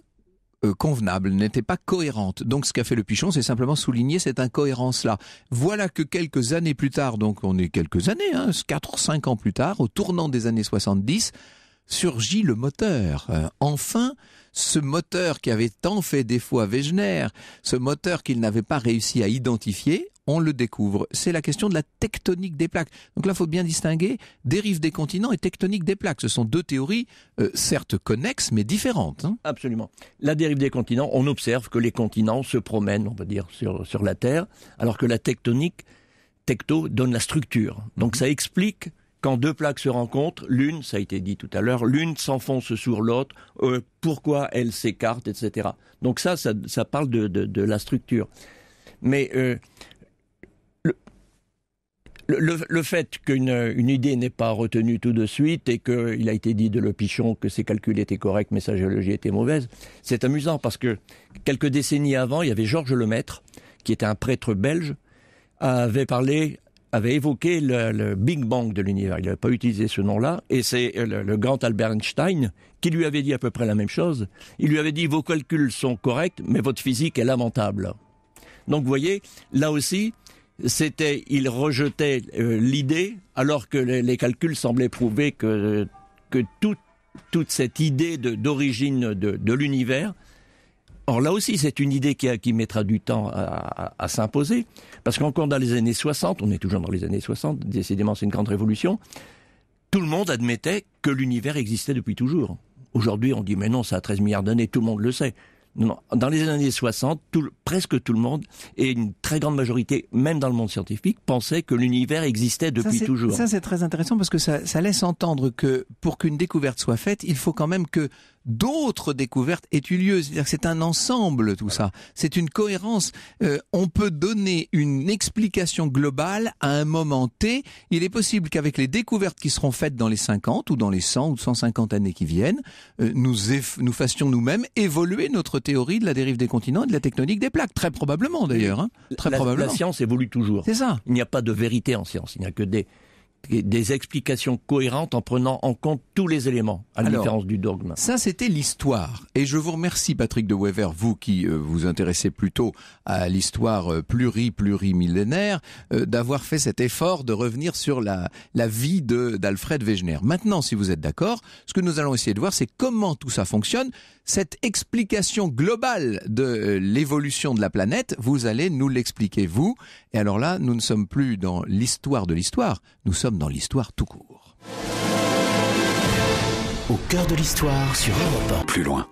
S2: euh, convenable, n'était pas cohérente. Donc ce qu'a fait le Pichon, c'est simplement souligner cette incohérence-là. Voilà que quelques années plus tard, donc on est quelques années, hein, 4 cinq ans plus tard, au tournant des années 70, surgit le moteur. Euh, enfin, ce moteur qui avait tant fait défaut à Wegener, ce moteur qu'il n'avait pas réussi à identifier, on le découvre. C'est la question de la tectonique des plaques. Donc là, il faut bien distinguer dérive des continents et tectonique des plaques. Ce sont deux théories, euh, certes connexes, mais différentes. Hein. Absolument. La dérive des continents, on observe que
S3: les continents se promènent, on va dire, sur, sur la Terre, alors que la tectonique, tecto, donne la structure. Donc ça explique quand deux plaques se rencontrent, l'une, ça a été dit tout à l'heure, l'une s'enfonce sur l'autre, euh, pourquoi elle s'écarte, etc. Donc ça, ça, parle de, la structure. Mais euh, le, fait qu'une idée n'est pas retenue tout de suite et qu'il a été dit de Le Pichon que ses calculs étaient corrects mais sa géologie était mauvaise, c'est amusant parce que quelques décennies avant, il y avait Georges Lemaître, qui était un prêtre belge, avait parlé avait évoqué le, Big Bang de l'univers. Il n'avait pas utilisé ce nom-là. Et c'est le, le, grand Albert Einstein qui lui avait dit à peu près la même chose. Il lui avait dit vos calculs sont corrects, mais votre physique est lamentable. Donc vous voyez, là aussi, c'était il rejetait euh, l'idée, alors que les, calculs semblaient prouver que, que toute cette idée d'origine de, l'univers Or là aussi, c'est une idée qui, qui, mettra du temps à, à s'imposer, parce qu'encore dans les années 60, on est toujours dans les années 60, décidément c'est une grande révolution, tout le monde admettait que l'univers existait depuis toujours. Aujourd'hui, on dit mais non, ça a 13 milliards d'années, tout le monde le sait dans les années 60, tout, presque tout le monde, et une très grande majorité, même dans le monde scientifique, pensait que l'univers existait depuis toujours. Ça, c'est
S2: très intéressant parce que ça, ça laisse entendre que pour qu'une découverte soit faite, il faut quand même que d'autres découvertes aient C'est-à-dire que c'est un ensemble tout ça. C'est une cohérence. Euh, on peut donner une explication globale à un moment T. Il est possible qu'avec les découvertes qui seront faites dans les 50 ou dans les 100 ou 150 années qui viennent, euh, nous, nous fassions nous-mêmes évoluer notre théorie de la dérive des continents et de la tectonique des plaques. Très probablement d'ailleurs. Hein. Très probablement. La science évolue toujours. C'est ça. Il n'y a pas de vérité
S3: en science. Il n'y a que des des explications cohérentes en prenant en compte tous les éléments,
S2: à la différence du dogme. Ça, c'était l'histoire. Et je vous remercie, Patrick de Wever, vous qui euh, vous intéressez plutôt à l'histoire euh, pluri pluri-plurimillénaire, euh, d'avoir fait cet effort de revenir sur la, la vie d'Alfred Wegener. Maintenant, si vous êtes d'accord, ce que nous allons essayer de voir, c'est comment tout ça fonctionne cette explication globale de euh, l'évolution de la planète, vous allez nous l'expliquer, vous. Et alors là, nous ne sommes plus dans l'histoire de l'histoire, nous sommes dans l'histoire tout court.
S1: Au cœur de l'histoire sur Europe Plus loin.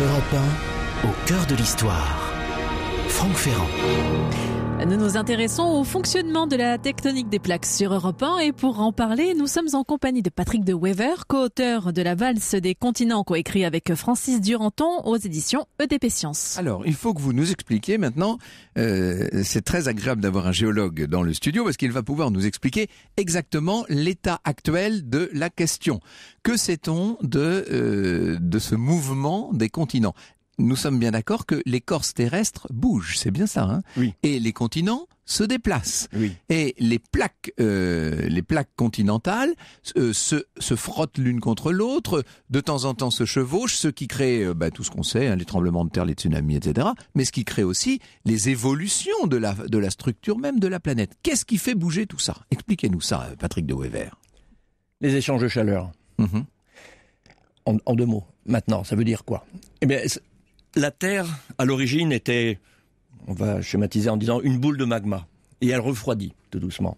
S1: Europe au cœur de l'histoire. Franck Ferrand. Nous nous intéressons au fonctionnement de la tectonique des plaques sur Europe et pour en parler, nous sommes en compagnie de Patrick de Wever, co-auteur de La valse des continents coécrit avec Francis Duranton aux éditions EDP Sciences. Alors,
S2: il faut que vous nous expliquiez maintenant, euh, c'est très agréable d'avoir un géologue dans le studio parce qu'il va pouvoir nous expliquer exactement l'état actuel de la question. Que sait-on de, euh, de ce mouvement des continents nous sommes bien d'accord que l'écorce terrestre bouge, c'est bien ça. Hein oui. Et les continents se déplacent. Et les plaques, euh, les plaques continentales euh, se, se, frottent l'une contre l'autre, de temps en temps se chevauchent, ce qui crée euh, bah, tout ce qu'on sait, hein, les tremblements de terre, les tsunamis, etc. Mais ce qui crée aussi les évolutions de la, de la structure même de la planète. Qu'est-ce qui fait bouger tout ça Expliquez-nous ça, Patrick de Wever. Les échanges de chaleur.
S3: Mmh en, en, deux mots, maintenant, ça veut dire quoi Eh bien, la Terre, à l'origine, était, on va schématiser en disant, une boule de magma. Et elle refroidit, tout doucement.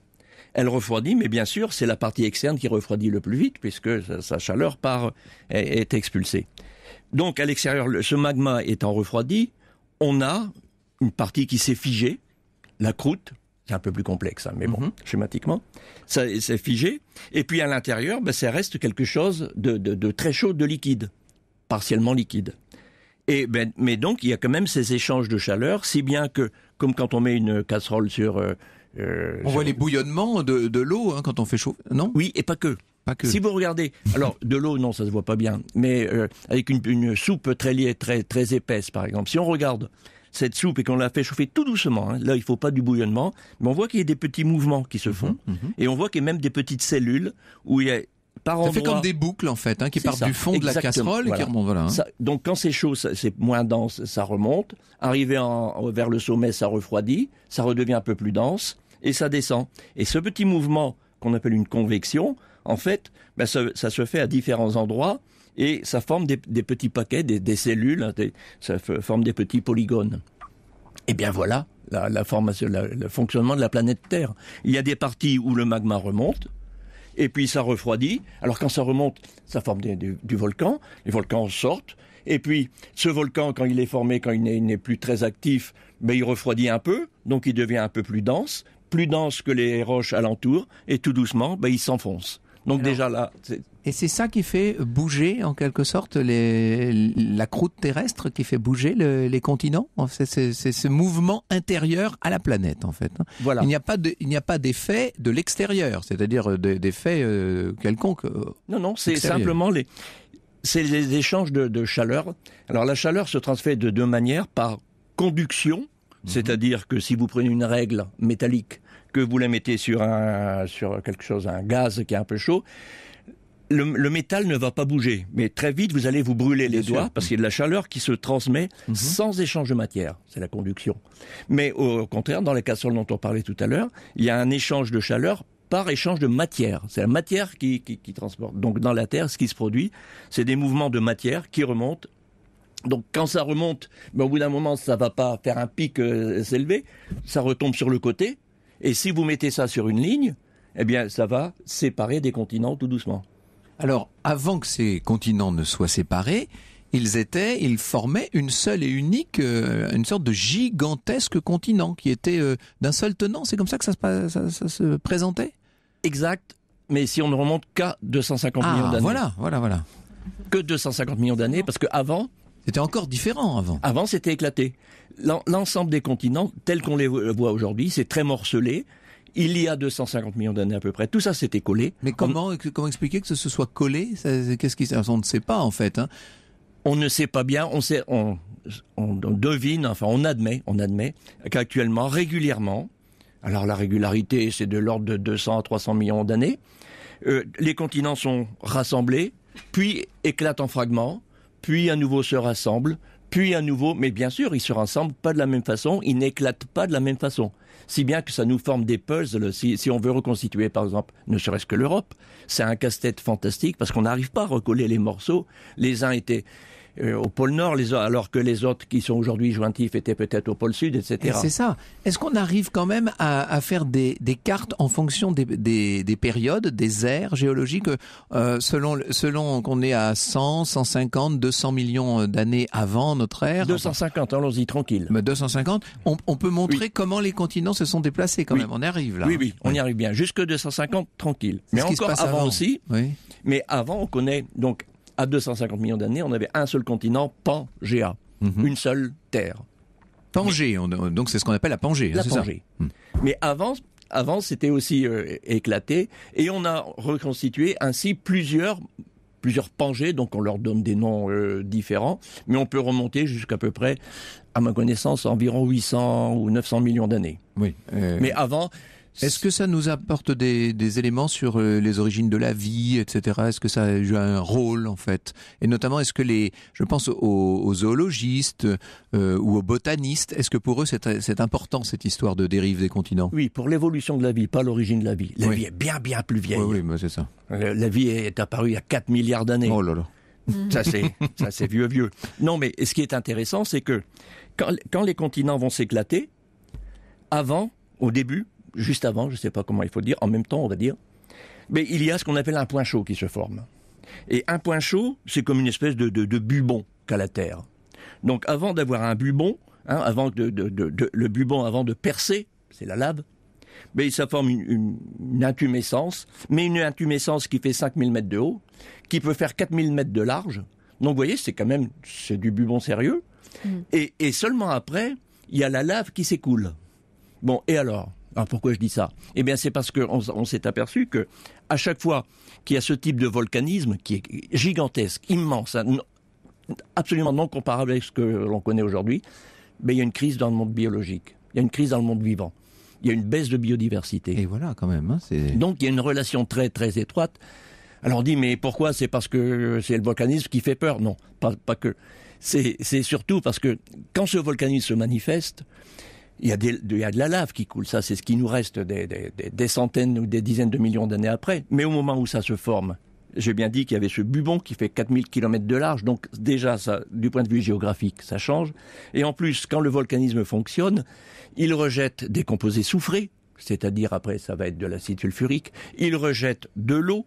S3: Elle refroidit, mais bien sûr, c'est la partie externe qui refroidit le plus vite, puisque sa chaleur part, est expulsée. Donc, à l'extérieur, ce magma étant refroidi, on a une partie qui s'est figée, la croûte, c'est un peu plus complexe, hein, mais bon, mhm. schématiquement, ça c'est figé. Et puis à l'intérieur, ben, ça reste quelque chose de, très chaud, de liquide, partiellement liquide. Et ben, mais donc il y a quand même ces échanges de chaleur, si bien que comme quand on met une casserole sur, euh, euh, on voit les
S2: bouillonnements de, l'eau hein, quand on fait chauffer, non Oui, et pas que. Pas que.
S3: Si vous regardez, alors de l'eau, non, ça se voit pas bien, mais euh, avec une, soupe très, très très épaisse, par exemple, si on regarde cette soupe et qu'on la fait chauffer tout doucement, hein, là il faut pas du bouillonnement, mais on voit qu'il y a des petits mouvements qui se font, mhm, mhm. et on voit qu'il y a même des petites cellules où il y a par ça fait comme des boucles
S2: en fait, hein, qui partent du fond de la casserole hein.
S3: donc quand c'est chaud, c'est moins dense, ça remonte. Arrivé vers le sommet, ça refroidit, ça redevient un peu plus dense et ça descend. Et ce petit mouvement qu'on appelle une convection, en fait, bah, ça, se fait à différents endroits et ça forme des, petits paquets, des, cellules, hein, ça forme des petits polygones. Et eh bien voilà la, formation, le fonctionnement de la planète Terre. Il y a des parties où le magma remonte, et puis ça refroidit. Alors quand ça remonte, ça forme du, volcan. Les volcans sortent. Et puis ce volcan, quand il est formé, quand il n'est plus très actif, mais ben, il refroidit un peu, donc il devient un peu plus dense, plus dense que les roches alentours, et tout doucement, ben, il s'enfonce. Donc déjà là.
S2: Et c'est ça qui fait bouger en quelque sorte les, la croûte terrestre, qui fait bouger les continents. C'est ce mouvement intérieur à la planète en fait. Hein. Il n'y a pas il n'y a pas d'effet de l'extérieur, c'est-à-dire d'effet euh, euh quelconque. Euh, non non, c'est
S3: simplement les c'est les échanges de, de, chaleur. Alors la chaleur se transfère de deux manières par conduction Mhm. C'est-à-dire que si vous prenez une règle métallique, que vous la mettez sur, un, sur quelque chose, un gaz qui est un peu chaud, le, métal ne va pas bouger, mais très vite vous allez vous brûler les doigts parce qu'il y a de la chaleur qui se transmet mhm. sans échange de matière. C'est la conduction. Mais au contraire, dans les casserole dont on parlait tout à l'heure, il y a un échange de chaleur par échange de matière. C'est la matière qui transporte. Donc dans la Terre, ce qui se produit, c'est des mouvements de matière qui remontent donc quand ça remonte, ben, au bout d'un moment, ça va pas faire un pic euh, s'élever, ça retombe sur le côté. Et si vous mettez ça sur une ligne, eh bien, ça va séparer des continents tout doucement. Alors,
S2: avant que ces continents ne soient séparés, ils étaient, ils formaient une seule et unique, euh, une sorte de gigantesque continent qui était euh, d'un seul tenant. C'est comme ça que ça se, se présentait Exact,
S3: mais si on ne remonte
S2: qu'à 250 ah, millions d'années. Voilà, voilà, voilà.
S3: Que 250 millions d'années, parce qu'avant, c'était encore différent avant. Avant, c'était éclaté. L'ensemble des continents, tels qu'on les voit aujourd'hui, c'est très morcelé. Il y a 250 millions d'années à peu près, tout ça s'était collé. Mais comment, expliquer que ce soit collé Qu'est-ce on ne sait pas en fait. Hein. On ne sait pas bien. On sait, on, devine, enfin, on admet, on admet qu'actuellement, régulièrement, alors la régularité, c'est de l'ordre de 200 à 300 millions d'années. Euh, les continents sont rassemblés, puis éclatent en fragments, puis à nouveau se rassemblent, puis à nouveau, mais bien sûr, ils se rassemblent pas de la même façon, ils n'éclatent pas de la même façon. Si bien que ça nous forme des puzzles, si, si on veut reconstituer par exemple ne serait-ce que l'Europe, c'est un casse-tête fantastique parce qu'on n'arrive pas à recoller les morceaux. Les uns étaient euh, au pôle Nord, alors que les autres qui sont aujourd'hui
S2: jointifs étaient peut-être au pôle Sud, etc. c'est ça. Est-ce qu'on arrive quand même à, faire des, cartes en fonction des, périodes, des aires géologiques, euh, selon, selon qu'on est à 100, 150, 200 millions d'années avant notre ère 250, allons-y tranquille. Mais 250, on, on peut montrer comment les continents se sont déplacés quand même. On arrive là. Oui, oui, on
S3: y arrive bien. Jusque 250, tranquille. Mais encore avant, avant, aussi. Oui. Mais avant, on connaît donc à 250 millions d'années, on avait un seul continent, Pangéa, mhm. une seule terre. Pangée, donc c'est ce qu'on appelle la Pangée. Hein, la Pangée. Hmm. Mais avant, avant c'était aussi euh, éclaté, et on a reconstitué ainsi plusieurs plusieurs Pangées, donc on leur donne des noms euh, différents, mais on peut remonter jusqu'à peu près, à ma connaissance, environ
S2: 800 ou 900 millions d'années.
S3: Oui. Euh, mais avant,
S2: est-ce que ça nous apporte des, éléments sur euh, les origines de la vie, etc. Est-ce que ça joue un rôle en fait Et notamment, est-ce que les, je pense aux, zoologistes euh, ou aux botanistes, est-ce que pour eux c'est important cette histoire de dérive des continents
S3: Oui, pour l'évolution de la vie, pas l'origine de la vie. La vie est
S2: bien bien plus vieille. Oui, oui c'est ça.
S3: Euh, la, vie est apparue il y a 4 milliards d'années. Oh là là.
S1: Ça c'est
S3: ça c'est vieux vieux. Non, mais ce qui est intéressant, c'est que quand les continents vont s'éclater, avant, au début, juste avant, je ne sais pas comment il faut dire, en même temps, on va dire, mais il y a ce qu'on appelle un point chaud qui se forme. Et un point chaud, c'est comme une espèce de, bubon qu'a la Terre. Donc avant d'avoir un bubon, hein, avant de, le bubon avant de percer, c'est la lave, mais ça forme une, intumescence, mais une intumescence qui fait 5000 mètres de haut, qui peut faire 4000 mètres de large. Donc vous voyez, c'est quand même c'est du bubon sérieux. Mmh. et, seulement après, il y a la lave qui s'écoule. Bon, et alors alors ah, pourquoi je dis ça Eh bien, c'est parce qu'on on, s'est aperçu que à chaque fois qu'il y a ce type de volcanisme qui est gigantesque, immense, hein, absolument non comparable avec ce que l'on connaît aujourd'hui, mais il y a une crise dans le monde biologique, il y a une crise dans le monde vivant, il y a une baisse de biodiversité.
S2: Et voilà, quand même. Hein,
S3: Donc il y a une relation très très étroite. Alors on dit mais pourquoi C'est parce que c'est le volcanisme qui fait peur Non, pas, pas que. C'est surtout parce que quand ce volcanisme se manifeste, il y, a de la lave qui coule, ça c'est ce qui nous reste des, centaines ou des dizaines de millions d'années après. Mais au moment où ça se forme, j'ai bien dit qu'il y avait ce bubon qui fait 4000 km de large, donc déjà, ça, du point de vue géographique, ça change. Et en plus, quand le volcanisme fonctionne, il rejette des composés soufrés, c'est-à-dire après ça va être de l'acide sulfurique, il rejette de l'eau,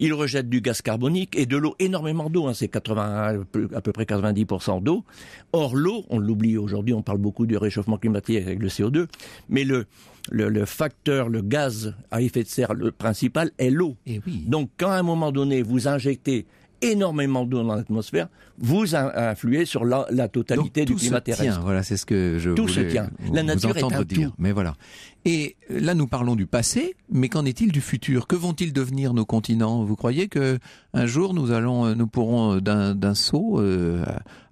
S3: il rejette du gaz carbonique et de l'eau, énormément d'eau, hein, c'est 80, à peu près 90% d'eau. Or, l'eau, on l'oublie aujourd'hui, on parle beaucoup du réchauffement climatique avec le CO2, mais le, le, facteur, le gaz à effet de serre, le principal est l'eau. Eh Donc, quand à un moment donné, vous injectez énormément d'eau dans l'atmosphère, vous influez sur la, totalité du climat terrestre. Tient,
S2: voilà, c'est ce que je tout se tient. La nature est un dire, Mais voilà. Et euh, là, nous parlons du passé, mais qu'en est-il du futur Que vont-ils devenir nos continents Vous croyez que un jour nous allons, euh, nous pourrons euh, d'un saut,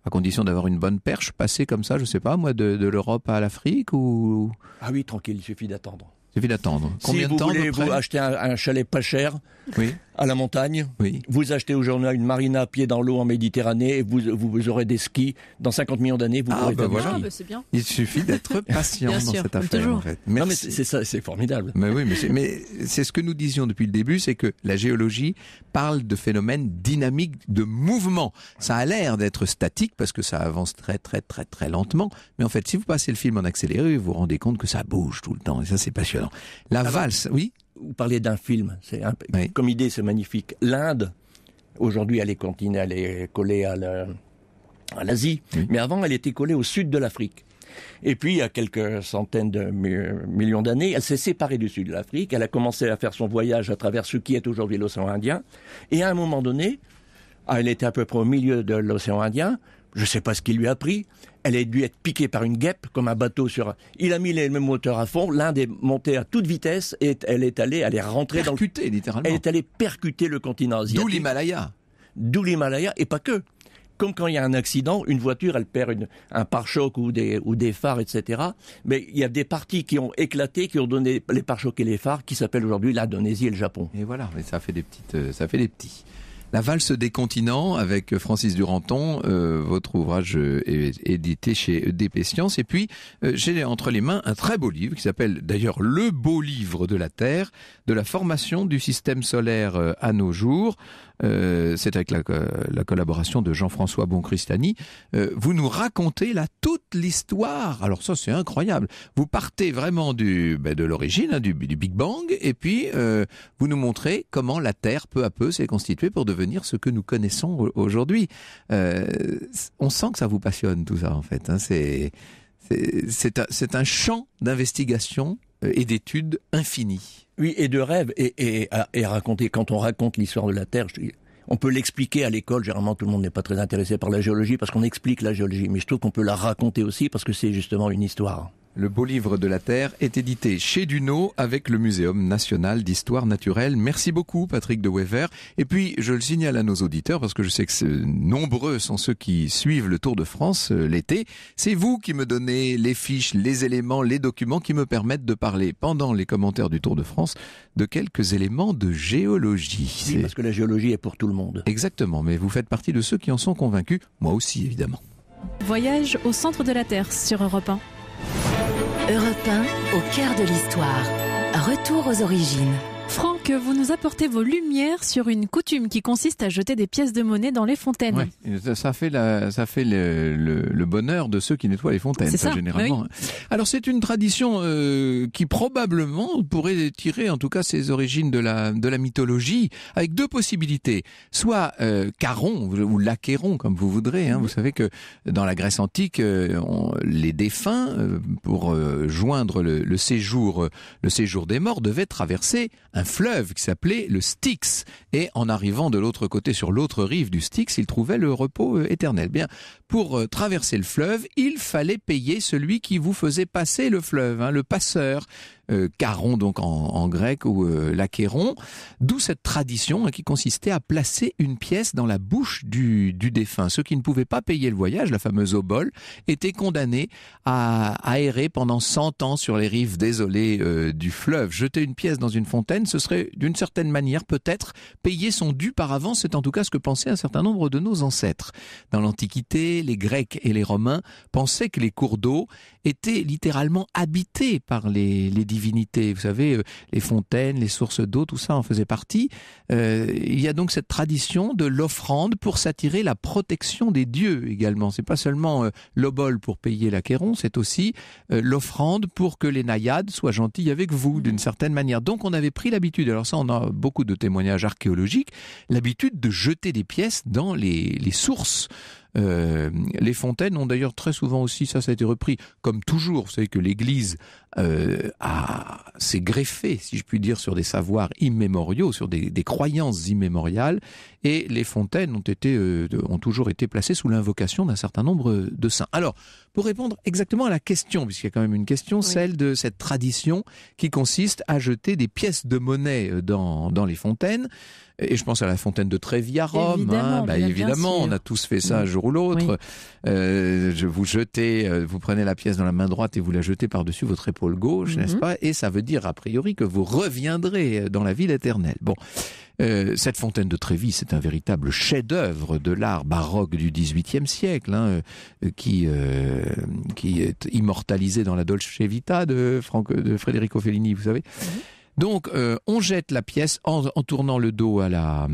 S2: à condition d'avoir une bonne perche, passer comme ça, je sais pas moi, de, l'Europe à l'Afrique ou Ah oui, tranquille, il suffit d'attendre. Il suffit d'attendre. Combien de temps vous voulez vous
S3: acheter un, un chalet pas cher, oui à la montagne. Oui. Vous achetez aujourd'hui une marina à pied dans l'eau en Méditerranée et vous, vous, aurez des skis. Dans 50 millions d'années, vous ah, pourrez bah faire
S2: des skis. Ah, bah, Il suffit d'être patient dans cette affaire. mais c'est ça, c'est formidable. Mais oui, mais c'est ce que nous disions depuis le début, c'est que la géologie parle de phénomènes dynamiques, de mouvement. Ça a l'air d'être statique parce que ça avance très, très, très, très lentement. Mais en fait, si vous passez le film en accéléré, vous vous rendez compte que ça bouge tout le temps. Et ça, c'est passionnant. La ah valse, oui vous parlez d'un film, c'est comme idée, c'est magnifique. L'Inde, aujourd'hui,
S3: elle est elle est collée à l'Asie, mais avant elle était collée au sud de l'Afrique. Et puis, il y a quelques centaines de millions d'années, elle s'est séparée du sud de l'Afrique, elle a commencé à faire son voyage à travers ce qui est aujourd'hui l'océan Indien, et à un moment donné, elle était à peu près au milieu de l'océan Indien, je ne sais pas ce qui lui a pris, elle a dû être piquée par une guêpe, comme un bateau sur Il a mis les mêmes moteurs à fond, l'un est monté à toute vitesse et elle est allée, elle est rentrée percuter, dans le... littéralement. Elle est allée percuter le continent asiatique. D'où l'Himalaya. D'où l'Himalaya, et pas que. Comme quand il y a un accident, une voiture, elle perd un pare-choc ou des, phares, etc. Mais il y a des parties qui ont éclaté, qui ont donné les pare-chocs et les phares, qui s'appellent aujourd'hui l'Indonésie et le Japon. Et voilà, mais
S2: ça fait des petites, euh, ça fait des petits. La valse des continents avec Francis Duranton. Euh, votre ouvrage est euh, édité chez EDP Science. Et puis, euh, j'ai entre les mains un très beau livre qui s'appelle d'ailleurs Le beau livre de la Terre, de la formation du système solaire à nos jours. Euh, c'est avec la, collaboration de Jean-François Boncristani. Euh, vous nous racontez là toute l'histoire. Alors ça, c'est incroyable. Vous partez vraiment du, ben, de l'origine, hein, du, Big Bang, et puis euh, vous nous montrez comment la Terre, peu à peu, s'est constituée pour devenir ce que nous connaissons aujourd'hui. on sent que ça vous passionne tout ça, en fait. Hein. c'est c'est un, un, champ d'investigation euh, et d'études infinies.
S3: Oui, et de rêves. Et, raconter, quand on raconte l'histoire de la Terre, on peut l'expliquer à l'école. Généralement, tout le monde n'est pas très intéressé par la géologie parce qu'on explique la géologie. Mais je trouve qu'on peut la raconter aussi
S2: parce que c'est justement une histoire. Le beau livre de la Terre est édité chez Duno avec le Muséum national d'histoire naturelle. Merci beaucoup Patrick de Wever. Et puis je le signale à nos auditeurs parce que je sais que nombreux sont ceux qui suivent le Tour de France euh, l'été. C'est vous qui me donnez les fiches, les éléments, les documents qui me permettent de parler pendant les commentaires du Tour de France de quelques éléments de géologie. Oui, parce que la géologie est pour tout le monde. Exactement, mais vous faites partie de ceux qui en sont convaincus, moi aussi évidemment.
S1: Voyage au centre de la Terre sur Europe 1. Europe au cœur de l'histoire. Retour aux origines que vous nous apportez vos lumières sur une coutume qui consiste à jeter des pièces de monnaie dans les fontaines.
S2: Oui, ça fait, la, ça fait le, le, bonheur de ceux qui nettoient les fontaines, généralement. Hein. Alors c'est une tradition euh, qui probablement pourrait tirer en tout cas ses origines de la, de la mythologie, avec deux possibilités. Soit euh, Caron, ou Lachéron, comme vous voudrez. Hein. Vous savez que dans la Grèce antique, euh, les défunts, pour joindre le, le, séjour, le séjour des morts, devaient traverser un fleuve qui s'appelait le Styx. Et en arrivant de l'autre côté sur l'autre rive du Styx, il trouvait le repos euh, éternel. Bien, pour euh, traverser le fleuve, il fallait payer celui qui vous faisait passer le fleuve, hein, le passeur. Euh, caron donc en, grec ou euh, l'acéron, d'où cette tradition hein, qui consistait à placer une pièce dans la bouche du, défunt. Ceux qui ne pouvaient pas payer le voyage, la fameuse obole, étaient condamnés à, à pendant 100 ans sur les rives désolées euh, du fleuve. Jeter une pièce dans une fontaine, ce serait d'une certaine manière peut-être payer son dû par avance, c'est en tout cas ce que pensaient un certain nombre de nos ancêtres. Dans l'Antiquité, les Grecs et les Romains pensaient que les cours d'eau était littéralement habité par les, divinités. Vous savez, euh, les fontaines, les sources d'eau, tout ça en faisait partie. Euh, il y a donc cette tradition de l'offrande pour s'attirer la protection des dieux également. C'est pas seulement euh, l'obol pour payer l'achéron, c'est aussi l'offrande pour que les naïades soient gentilles avec vous, mmh. d'une certaine manière. Donc on avait pris l'habitude, alors ça on a beaucoup de témoignages archéologiques, l'habitude de jeter des pièces dans les sources euh, les fontaines ont d'ailleurs très souvent aussi, ça, ça a été repris, comme toujours, vous savez que l'Église euh, à s'est greffé, si je puis dire, sur des savoirs immémoriaux, sur des, croyances immémoriales, et les fontaines ont, été, euh, ont toujours été placées sous l'invocation d'un certain nombre de saints. Alors, pour répondre exactement à la question, puisqu'il y a quand même une question, celle de cette tradition qui consiste à jeter des pièces de monnaie dans, les fontaines, et je pense à la fontaine de Trévi à Rome. Hein. Évidemment, bah, on a tous fait ça un jour ou l'autre. Euh, je vous jetez, vous prenez la pièce dans la main droite et vous la jetez par-dessus votre épaule gauche, mhm. n'est-ce pas Et ça veut dire a priori que vous reviendrez dans la ville éternelle. Bon. Euh, cette fontaine de Trévis c'est un véritable chef-d'œuvre de l'art baroque du XVIIIe siècle, hein, euh, qui, euh, qui est immortalisé dans la Dolce Vita de, Franco, de Federico Fellini, vous savez. Mhm. Donc, on jette la pièce en, en, tournant le dos à la,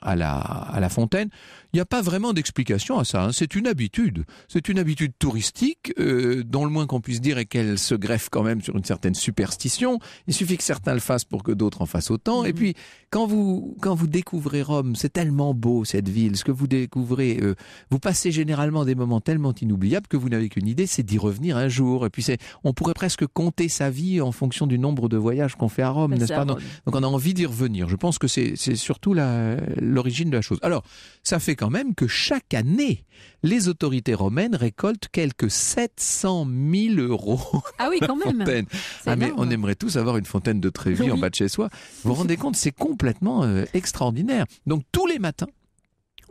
S2: à la, à la fontaine. Il n'y a pas vraiment d'explication à ça. Hein. C'est une habitude. C'est une habitude touristique euh, dont le moins qu'on puisse dire est qu'elle se greffe quand même sur une certaine superstition. Il suffit que certains le fassent pour que d'autres en fassent autant. Et mmh. puis, quand vous, quand vous découvrez Rome, c'est tellement beau cette ville. Ce que vous découvrez, euh, vous passez généralement des moments tellement inoubliables que vous n'avez qu'une idée, c'est d'y revenir un jour. Et puis, on pourrait presque compter sa vie en fonction du nombre de voyages qu'on fait à Rome, n'est-ce pas Donc, on a envie d'y revenir. Je pense que c'est, surtout l'origine de la chose. Alors, ça fait quand même que chaque année, les autorités romaines récoltent quelques 700 000 euros. Ah oui, quand même. Ah mais on aimerait tous avoir une fontaine de Trévis en bas de chez soi. Vous vous rendez compte, c'est complètement euh, extraordinaire. Donc tous les matins,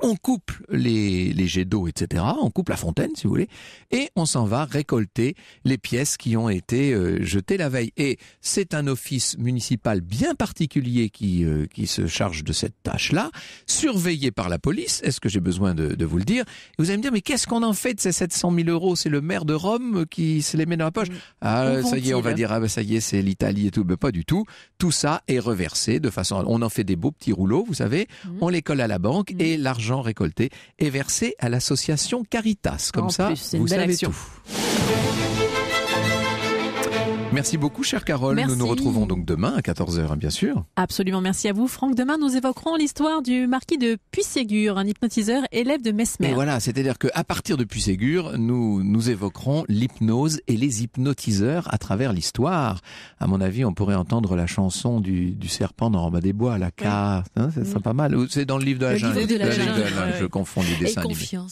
S2: on coupe les, jets d'eau, etc. On coupe la fontaine, si vous voulez, et on s'en va récolter les pièces qui ont été euh, jetées la veille. Et c'est un office municipal bien particulier euh, qui, se charge de cette tâche-là, surveillé par la police. Est-ce que j'ai besoin de, vous le dire Vous allez me dire, mais qu'est-ce qu'on en fait de ces 700 000 euros C'est le maire de Rome qui se les met dans la poche. Mm. Ah, ça y est, on va dire, ah, bah, ça y est, c'est l'Italie et tout. Mais pas du tout. Tout ça est reversé de façon, on en fait des beaux petits rouleaux, vous savez. Mm. On les colle à la banque mm. et l'argent récolté et versé à l'association Caritas. Comme ça, vous savez tout. Merci beaucoup, chère Carole. Nous nous retrouvons donc demain à 14h, hein, bien sûr.
S1: Absolument, merci à vous. Franck, demain, nous évoquerons l'histoire du marquis de Puységur, un hypnotiseur élève de Mesmer. Et
S2: voilà, c'est-à-dire qu'à partir de Puységur, nous, nous évoquerons l'hypnose et les hypnotiseurs à travers l'histoire. À mon avis, on pourrait entendre la chanson du, serpent dans Romain des Bois, la K. Hein, c'est pas mal. C'est dans le livre de la jungle. Je confonds les dessins.